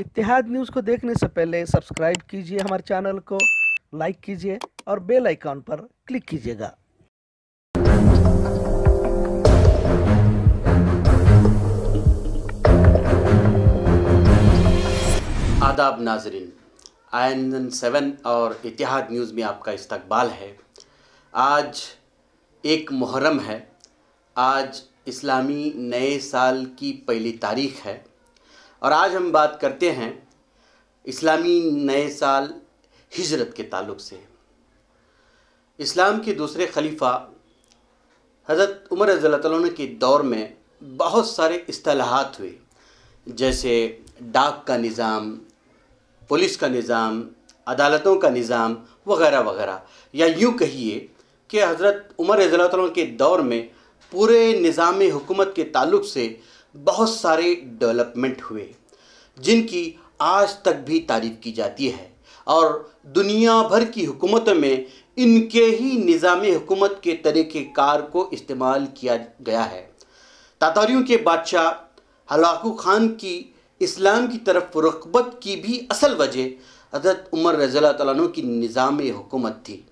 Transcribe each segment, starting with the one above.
इतिहाद news को देखने से पहले सब्सक्राइब कीजिए हमारे चैनल को लाइक कीजिए और बेल आइकॉन पर क्लिक कीजिएगा आदाब नाजरीन आई एन सेवन और इतिहाद न्यूज़ में आपका इस्तकबाल है आज एक मुहर्रम है आज इस्लामी नए साल की पहली तारीख है और आज हम बात करते हैं इस्लामी नए साल हिजरत के ताल्लुक से इस्लाम के दूसरे खलीफा हज़रत उमर रज़ी के दौर में बहुत सारे असलाहत हुए जैसे डाक का निज़ाम पुलिस का निज़ाम अदालतों का निज़ाम वगैरह वगैरह या यूँ कहिए कि हज़रत उमर रज़ी के दौर में पूरे निज़ाम हुकूमत के ताल्लुक से बहुत सारे डेवलपमेंट हुए जिनकी आज तक भी तारीफ की जाती है और दुनिया भर की हुकूमत में इनके ही निज़ाम हुकूमत के तरीके कार को इस्तेमाल किया गया है तातारियों के बादशाह हलाकू खान की इस्लाम की तरफ रखबत की भी असल वजह हजरत उमर रजील तु की निज़ाम हुकूमत थी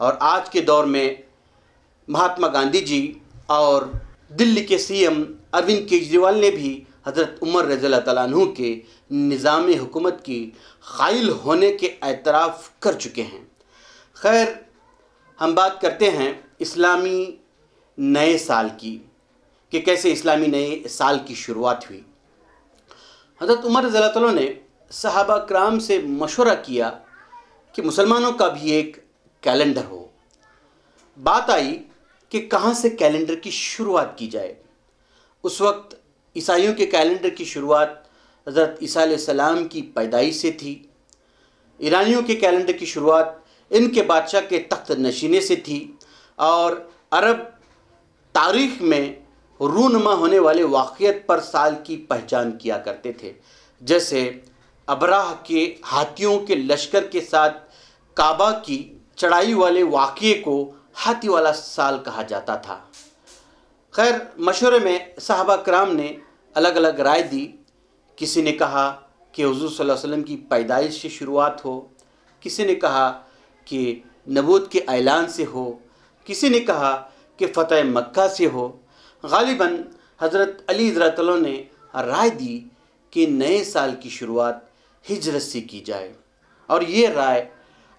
और आज के दौर में महात्मा गांधी जी और दिल्ली के सीएम अरविंद केजरीवाल ने भी हज़रत उमर रज़ी तैन के निज़ाम हुकूमत की खाइल होने के एतराफ़ कर चुके हैं खैर हम बात करते हैं इस्लामी नए साल की कि कैसे इस्लामी नए साल की शुरुआत हुई हज़रत उमर रज़ी तु ने सहाबा कराम से मशवरा किया कि मुसलमानों का भी एक कैलेंडर हो बात आई कि कहाँ से कैलेंडर की शुरुआत की जाए उस वक्त ईसाइयों के कैलेंडर की शुरुआत हज़रत ईसा सलाम की पैदाइश से थी ईरानियों के कैलेंडर की शुरुआत इनके बादशाह के तख्त नशीने से थी और अरब तारीख में रूनमा होने वाले वाक़ पर साल की पहचान किया करते थे जैसे अबराह के हाथियों के लश्कर के साथ काबा की चढ़ाई वाले वाक़े को हाथी वाला साल कहा जाता था खैर मशवरे में साहबा कराम ने अलग अलग राय दी किसी ने कहा कि हजूर वसल्लम की पैदाइश से शुरुआत हो किसी ने कहा कि नबूत के ऐलान से हो किसी ने कहा कि फ़तेह मक्का से हो गालिबा हज़रत अली हजरतों ने राय दी कि नए साल की शुरुआत हिजरत से की जाए और ये राय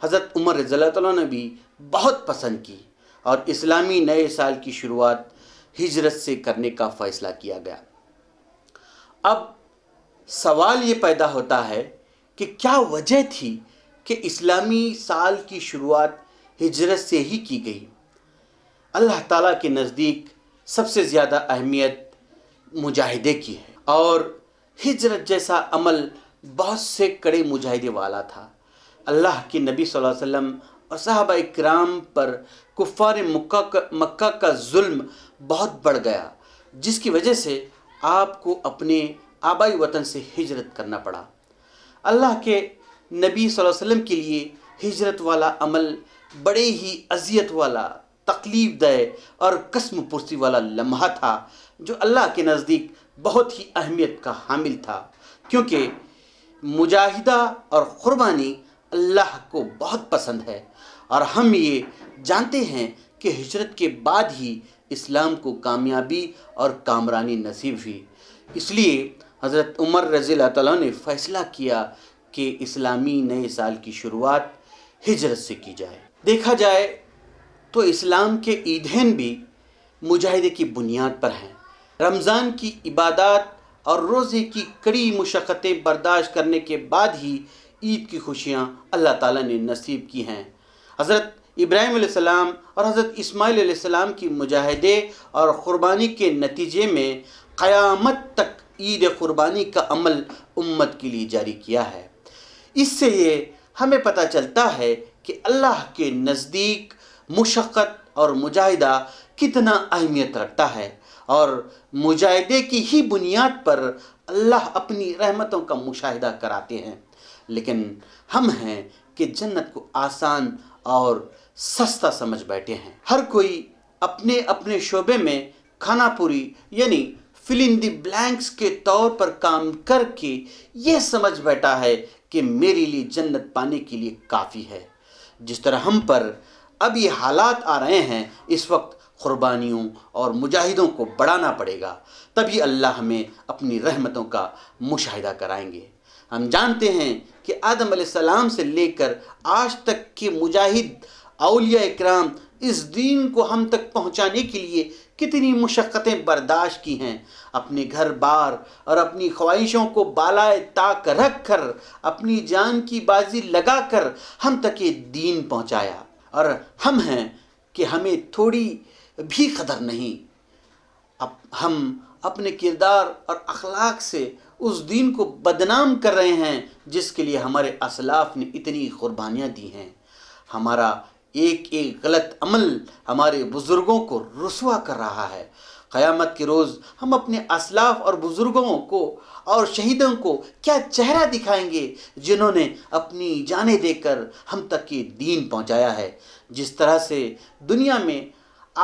हज़रत उमर रज़ल्ला ने भी बहुत पसंद की और इस्लामी नए साल की शुरुआत हिजरत से करने का फ़ैसला किया गया अब सवाल ये पैदा होता है कि क्या वजह थी कि इस्लामी साल की शुरुआत हिजरत से ही की गई अल्लाह ताला के नज़दीक सबसे ज़्यादा अहमियत मुजाहिदे की है और हिजरत जैसा अमल बहुत से कड़े मुजाहिदे वाला था अल्लाह के नबी सल्लल्लाहु अलैहि वसल्लम और साहबा इक्राम पर कुफ़ार मक्का का जुल्म बहुत बढ़ गया जिसकी वजह से आपको अपने आबाई वतन से हिजरत करना पड़ा अल्लाह के नबी वसल्लम के लिए हिजरत वाला अमल बड़े ही अजियत वाला तकलीफ दय और कसम पुरसी वाला लम्हा था जो अल्लाह के नज़दीक बहुत ही अहमियत का हामिल था क्योंकि मुजाहिदा और क़ुरबानी अल्लाह को बहुत पसंद है और हम ये जानते हैं कि हिजरत के बाद ही इस्लाम को कामयाबी और कामरानी नसीब हुई इसलिए हज़रत उमर रज़ी तला ने फ़ैसला किया कि इस्लामी नए साल की शुरुआत हिजरत से की जाए देखा जाए तो इस्लाम के ईदेन भी मुजाहिदे की बुनियाद पर हैं रमज़ान की इबादत और रोज़े की कड़ी मुशक्क़तें बर्दाश्त करने के बाद ही ईद की खुशियाँ अल्लाह ताला ने नसीब की हैं हज़रत इब्राहिम सलाम और हज़रत इस्माइल सलाम की मुजाहदे और क़ुरबानी के नतीजे में क़यामत तक ईद क़ुरबानी का अमल उम्मत के लिए जारी किया है इससे ये हमें पता चलता है कि अल्लाह के नज़दीक मुशक्क़त और मुजाहिदा कितना अहमियत रखता है और मुजाहिदे की ही बुनियाद पर अल्लाह अपनी रहमतों का मुशाहिदा कराते हैं लेकिन हम हैं कि जन्नत को आसान और सस्ता समझ बैठे हैं हर कोई अपने अपने शोबे में पूरी यानी फिलिंग दी ब्लैंक्स के तौर पर काम करके यह समझ बैठा है कि मेरे लिए जन्नत पाने के लिए काफ़ी है जिस तरह हम पर अब ये हालात आ रहे हैं इस वक्त क़ुरबानियों और मुजाहिदों को बढ़ाना पड़ेगा तभी अल्लाह हमें अपनी रहमतों का मुशाहिदा कराएंगे हम जानते हैं कि आदम सलाम से लेकर आज तक के मुजाहिद अलिया इक्राम इस दीन को हम तक पहुंचाने के लिए कितनी मशक्क़तें बर्दाश्त की हैं अपने घर बार और अपनी ख्वाहिशों को बालाए ताक रख कर अपनी जान की बाजी लगा कर हम तक ये दीन पहुंचाया और हम हैं कि हमें थोड़ी भी कदर नहीं अब हम अपने किरदार और अखलाक से उस दीन को बदनाम कर रहे हैं जिसके लिए हमारे असलाफ ने इतनी कुर्बानियाँ दी हैं हमारा एक एक गलत अमल हमारे बुज़ुर्गों को रसुआ कर रहा है क़यामत के रोज़ हम अपने असलाफ और बुज़ुर्गों को और शहीदों को क्या चेहरा दिखाएंगे जिन्होंने अपनी जानें देकर हम तक ये दीन पहुंचाया है जिस तरह से दुनिया में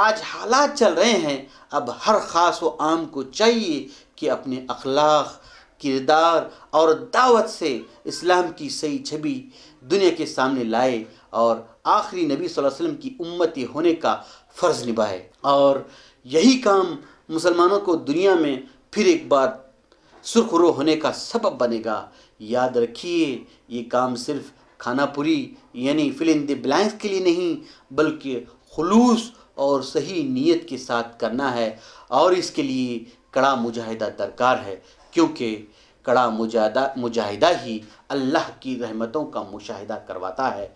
आज हालात चल रहे हैं अब हर ख़ास व आम को चाहिए कि अपने अखलाक किरदार और दावत से इस्लाम की सही छवि दुनिया के सामने लाए और आखिरी नबी वसल्लम की उम्मती होने का फ़र्ज़ निभाए और यही काम मुसलमानों को दुनिया में फिर एक बार सुरखरू होने का सबब बनेगा याद रखिए ये काम सिर्फ खानापुरी यानी फिलिन द ब्लैंक्स के लिए नहीं बल्कि खलूस और सही नीयत के साथ करना है और इसके लिए कड़ा मुजाहिदा दरकार है क्योंकि कड़ा मुजाहिदा मुजाहिदा ही अल्लाह की रहमतों का मुशाहिदा करवाता है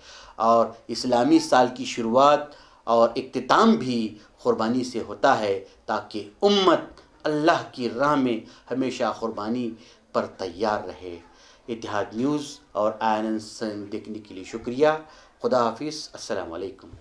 और इस्लामी साल की शुरुआत और अख्ताम भी क़ुरबानी से होता है ताकि उम्मत अल्लाह की राह में हमेशा क़ुरबानी पर तैयार रहे इतिहाद न्यूज़ और आयन सन देखने के लिए शुक्रिया खुदा हाफिज़ असलकम